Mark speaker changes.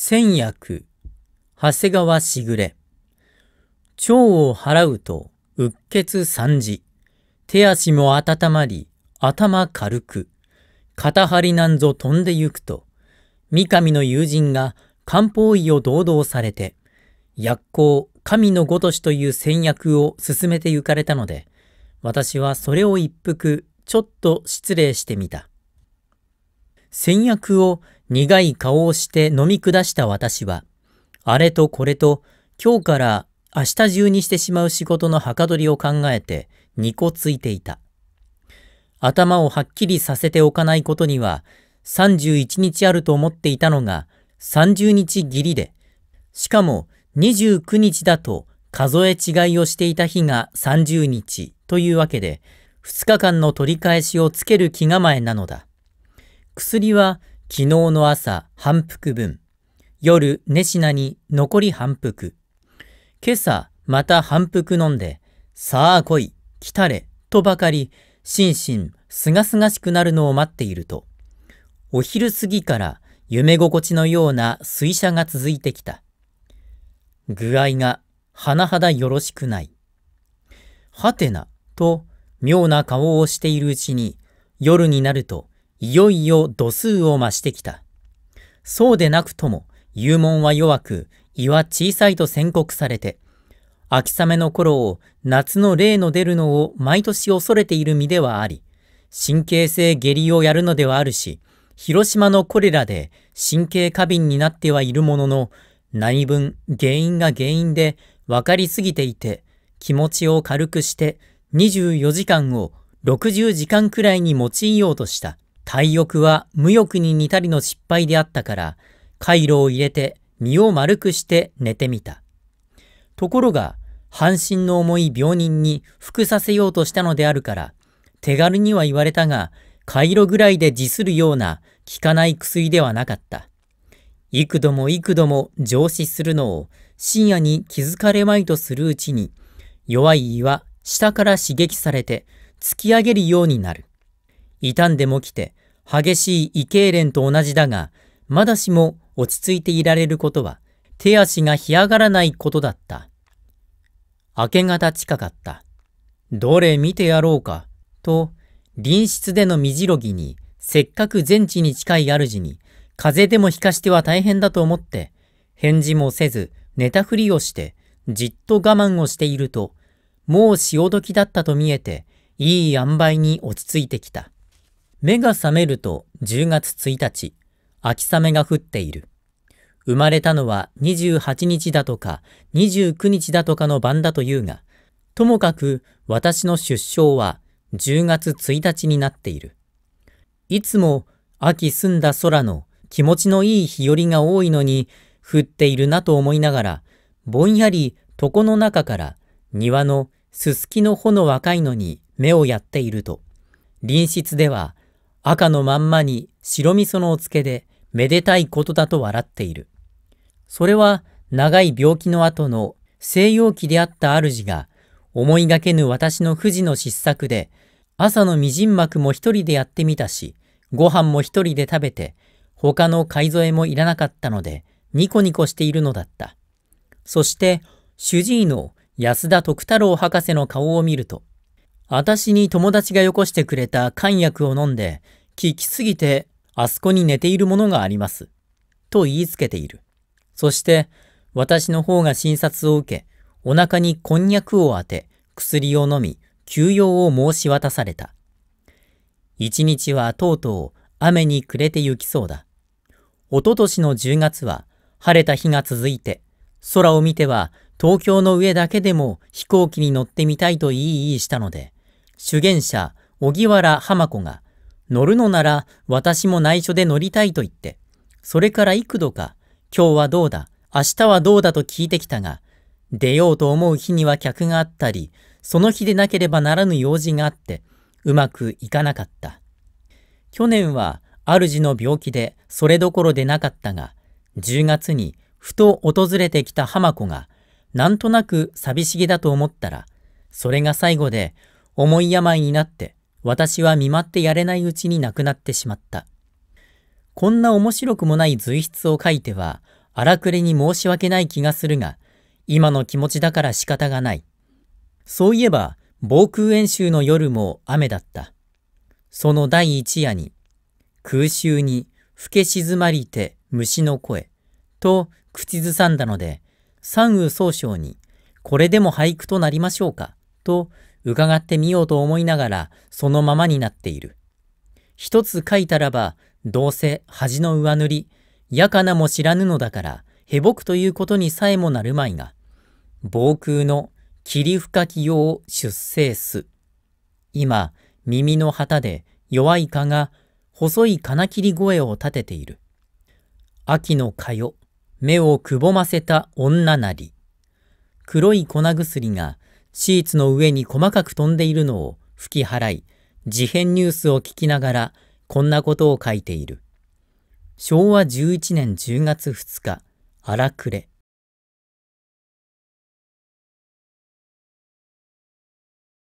Speaker 1: 千役、長谷川しぐれ。腸を払うと、うっ血三時。手足も温まり、頭軽く。肩張りなんぞ飛んでゆくと、三上の友人が漢方医を堂々されて、薬効神のごとしという戦略を進めてゆかれたので、私はそれを一服、ちょっと失礼してみた。先薬を苦い顔をして飲み下した私は、あれとこれと今日から明日中にしてしまう仕事のはかどりを考えて2個ついていた。頭をはっきりさせておかないことには31日あると思っていたのが30日ぎりで、しかも29日だと数え違いをしていた日が30日というわけで、2日間の取り返しをつける気構えなのだ。薬は昨日の朝半復分、夜寝品に残り半復。今朝また半復飲んで、さあ来い、来たれ、とばかり、心身すがすがしくなるのを待っていると、お昼過ぎから夢心地のような水車が続いてきた。具合が甚だよろしくない。はてな、と妙な顔をしているうちに、夜になるといよいよ度数を増してきた。そうでなくとも、幽門は弱く、胃は小さいと宣告されて、秋雨の頃を夏の霊の出るのを毎年恐れている身ではあり、神経性下痢をやるのではあるし、広島のコレラで神経過敏になってはいるものの、何分原因が原因で分かりすぎていて、気持ちを軽くして24時間を60時間くらいに用いようとした。体欲は無欲に似たりの失敗であったから、回路を入れて身を丸くして寝てみた。ところが、半身の重い病人に服させようとしたのであるから、手軽には言われたが、回路ぐらいで辞するような効かない薬ではなかった。幾度も幾度も上司するのを深夜に気づかれまいとするうちに、弱い胃は下から刺激されて突き上げるようになる。傷んでもきて激しい異形連と同じだが、まだしも落ち着いていられることは、手足が干上がらないことだった。明け方近かった。どれ見てやろうか、と、隣室での身じろぎに、せっかく全地に近い主に、風邪でも引かしては大変だと思って、返事もせず、寝たふりをして、じっと我慢をしていると、もう潮時だったと見えて、いい塩梅に落ち着いてきた。目が覚めると10月1日、秋雨が降っている。生まれたのは28日だとか29日だとかの晩だというが、ともかく私の出生は10月1日になっている。いつも秋澄んだ空の気持ちのいい日和が多いのに降っているなと思いながら、ぼんやり床の中から庭のすすきの穂の若いのに目をやっていると、隣室では赤のまんまに白味噌のお漬けでめでたいことだと笑っている。それは長い病気の後の西洋期であった主が思いがけぬ私の不治の失策で朝のみじん幕も一人でやってみたし、ご飯も一人で食べて、他の買い添えもいらなかったので、ニコニコしているのだった。そして、主治医の安田徳太郎博士の顔を見ると、私に友達がよこしてくれた肝薬を飲んで、聞きすぎて、あそこに寝ているものがあります。と言いつけている。そして、私の方が診察を受け、お腹にこんにゃくを当て、薬を飲み、休養を申し渡された。一日はとうとう雨に暮れて行きそうだ。おととしの10月は晴れた日が続いて、空を見ては東京の上だけでも飛行機に乗ってみたいと言い言いしたので、主言者、小木原浜子が乗るのなら私も内緒で乗りたいと言って、それから幾度か、今日はどうだ、明日はどうだと聞いてきたが、出ようと思う日には客があったり、その日でなければならぬ用事があって、うまくいかなかった。去年は主の病気でそれどころでなかったが、10月にふと訪れてきた浜子が、なんとなく寂しげだと思ったら、それが最後で重い病になって、私は見舞ってやれないうちに亡くなってしまった。こんな面白くもない随筆を書いては、荒くれに申し訳ない気がするが、今の気持ちだから仕方がない。そういえば、防空演習の夜も雨だった。その第一夜に、空襲に、ふけ静まりて虫の声、と口ずさんだので、三雨総将に、これでも俳句となりましょうか、と伺ってみようと思いながらそのままになっている。一つ書いたらば、どうせ恥の上塗り、やかなも知らぬのだから、へぼくということにさえもなるまいが、防空の霧深きよう出生す。今、耳の旗で弱い蚊が細い金切り声を立てている。秋の蚊よ、目をくぼませた女なり。黒い粉薬がシーツの上に細かく飛んでいるのを吹き払い、事変ニュースを聞きながら、こんなことを書いている。昭和11年10月2日、荒くれ。